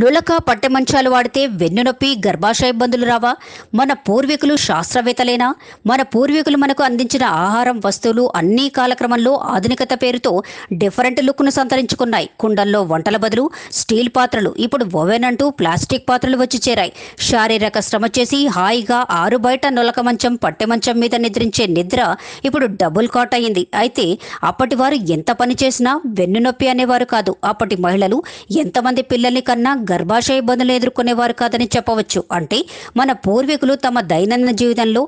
నులక పట్టెమంచాలు వాడితే వెన్నునొప్పి గర్భాశయ ఇబ్బందులు రావా మన పూర్వీకులు శాస్త్రవేత్తలేనా మన పూర్వీకులు మనకు అందించిన ఆహారం వస్తువులు అన్ని కాలక్రమంలో ఆధునికత పేరుతో డిఫరెంట్ లుక్ను సంతరించుకున్నాయి కుండల్లో వంటల బదులు స్టీల్ పాత్రలు ఇప్పుడు ఓవెన్ అంటూ ప్లాస్టిక్ పాత్రలు వచ్చి చేరాయి శారీరక శ్రమ చేసి హాయిగా ఆరు బయట నులక మంచం పట్టెమంచం మీద నిద్రించే నిద్ర ఇప్పుడు డబుల్ కాట్ అయింది అయితే అప్పటి వారు ఎంత పని చేసినా వెన్నునొప్పి అనేవారు కాదు అప్పటి మహిళలు ఎంతమంది పిల్లల్ని కన్నా గర్భాశయ ఇబ్బందులు ఎదుర్కొనేవారు కాదని చెప్పవచ్చు అంటే మన పూర్వీకులు తమ దైనందిన జీవితంలో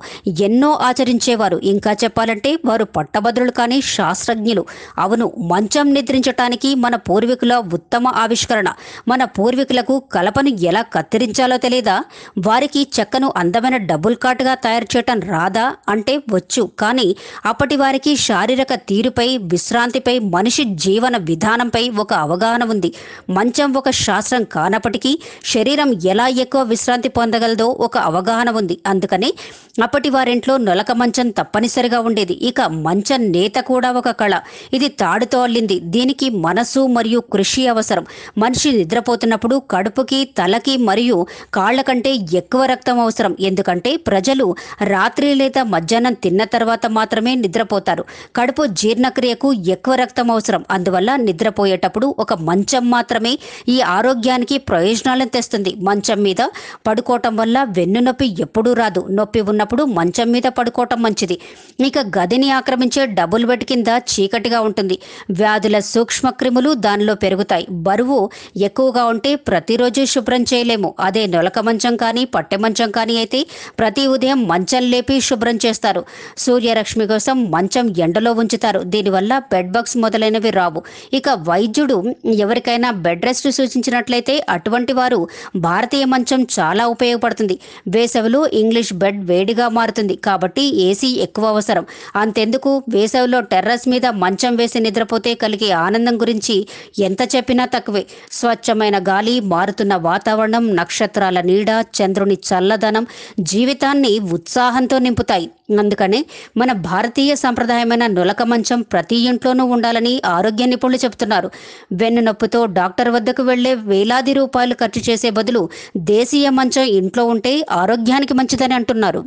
ఎన్నో ఆచరించేవారు ఇంకా చెప్పాలంటే వారు పట్టభద్రులు కానీ శాస్త్రజ్ఞులు అవును మంచం నిద్రించటానికి మన పూర్వీకుల ఉత్తమ ఆవిష్కరణ మన పూర్వీకులకు కలపను ఎలా కత్తిరించాలో తెలియదా వారికి చెక్కను అందమైన డబుల్ గా తయారు చేయటం రాదా అంటే వచ్చు కానీ అప్పటి వారికి శారీరక తీరుపై విశ్రాంతిపై మనిషి జీవన విధానంపై ఒక అవగాహన ఉంది మంచం ఒక శాస్త్రం శరీరం కానప్పటికీ శరీరం ఎలా ఎక్కువ విశ్రాంతి పొందగలదో ఒక అవగాహన ఉంది అందుకని అప్పటి వారింట్లో నొలక మంచం తప్పనిసరిగా ఉండేది ఇక మంచం నేత కూడా ఒక కళ ఇది తాడుతో అల్లింది దీనికి మనసు మరియు కృషి అవసరం మనిషి నిద్రపోతున్నప్పుడు కడుపుకి తలకి మరియు కాళ్ల కంటే ఎక్కువ రక్తం అవసరం ఎందుకంటే ప్రజలు రాత్రి లేదా మధ్యాహ్నం తిన్న తర్వాత మాత్రమే నిద్రపోతారు కడుపు జీర్ణక్రియకు ఎక్కువ రక్తం అవసరం అందువల్ల నిద్రపోయేటప్పుడు ఒక మంచం మాత్రమే ఈ ఆరోగ్య ఆరోగ్యానికి ప్రయోజనాలను తెస్తుంది మంచం మీద పడుకోవటం వల్ల వెన్ను నొప్పి ఎప్పుడూ రాదు నొప్పి ఉన్నప్పుడు మంచం మీద పడుకోవటం మంచిది ఇక గదిని ఆక్రమించే డబుల్ బెడ్ కింద చీకటిగా ఉంటుంది వ్యాధుల సూక్ష్మ క్రిములు దానిలో పెరుగుతాయి బరువు ఎక్కువగా ఉంటే ప్రతిరోజు శుభ్రం చేయలేము అదే నొలక మంచం కానీ పట్టె మంచం కానీ అయితే ప్రతి ఉదయం మంచం లేపి శుభ్రం చేస్తారు సూర్యరశ్మి కోసం మంచం ఎండలో ఉంచుతారు దీనివల్ల బెడ్ బగ్స్ మొదలైనవి రావు ఇక వైద్యుడు ఎవరికైనా బెడ్ రెస్ట్ సూచించినట్లయితే ఉన్నట్లయితే అటువంటి వారు భారతీయ మంచం చాలా ఉపయోగపడుతుంది వేసవిలో ఇంగ్లీష్ బెడ్ వేడిగా మారుతుంది కాబట్టి ఏసీ ఎక్కువ అవసరం అంతెందుకు వేసవిలో టెర్రస్ మీద మంచం వేసి నిద్రపోతే కలిగే ఆనందం గురించి ఎంత చెప్పినా తక్కువే స్వచ్ఛమైన గాలి మారుతున్న వాతావరణం నక్షత్రాల నీడ చంద్రుని చల్లదనం జీవితాన్ని ఉత్సాహంతో నింపుతాయి అందుకనే మన భారతీయ సంప్రదాయమైన నులక మంచం ప్రతి ఇంట్లోనూ ఉండాలని ఆరోగ్య నిపుణులు చెబుతున్నారు వెన్ను నొప్పితో డాక్టర్ వద్దకు వెళ్లే వేలాది రూపాయలు ఖర్చు చేసే బదులు దేశీయ మంచం ఇంట్లో ఉంటే ఆరోగ్యానికి మంచిదని అంటున్నారు